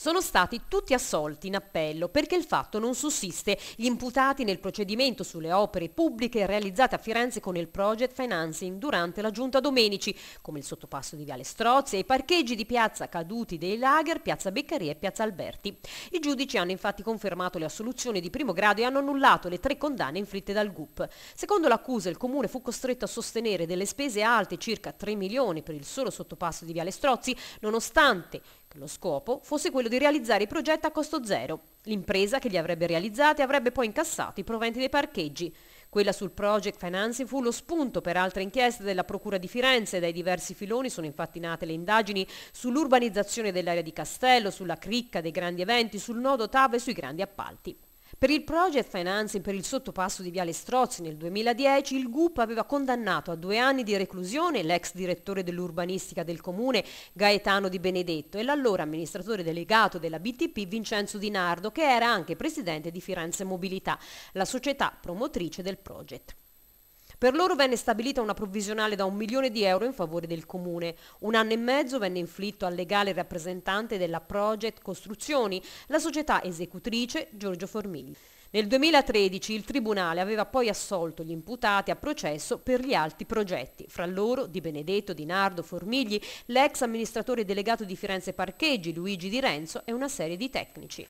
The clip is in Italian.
Sono stati tutti assolti in appello perché il fatto non sussiste. Gli imputati nel procedimento sulle opere pubbliche realizzate a Firenze con il project financing durante la giunta Domenici, come il sottopasso di Viale Strozzi e i parcheggi di Piazza Caduti dei Lager, Piazza Beccaria e Piazza Alberti. I giudici hanno infatti confermato le assoluzioni di primo grado e hanno annullato le tre condanne inflitte dal GUP. Secondo l'accusa il comune fu costretto a sostenere delle spese alte, circa 3 milioni per il solo sottopasso di Viale Strozzi, nonostante lo scopo fosse quello di realizzare i progetti a costo zero. L'impresa che li avrebbe realizzati avrebbe poi incassato i proventi dei parcheggi. Quella sul project financing fu lo spunto per altre inchieste della Procura di Firenze. Dai diversi filoni sono infatti nate le indagini sull'urbanizzazione dell'area di Castello, sulla cricca dei grandi eventi, sul nodo TAV e sui grandi appalti. Per il project financing per il sottopasso di Viale Strozzi nel 2010 il GUP aveva condannato a due anni di reclusione l'ex direttore dell'urbanistica del comune Gaetano Di Benedetto e l'allora amministratore delegato della BTP Vincenzo Di Nardo che era anche presidente di Firenze Mobilità, la società promotrice del project. Per loro venne stabilita una provvisionale da un milione di euro in favore del comune. Un anno e mezzo venne inflitto al legale rappresentante della Project Costruzioni, la società esecutrice Giorgio Formigli. Nel 2013 il Tribunale aveva poi assolto gli imputati a processo per gli altri progetti, fra loro Di Benedetto, Di Nardo, Formigli, l'ex amministratore delegato di Firenze Parcheggi Luigi Di Renzo e una serie di tecnici.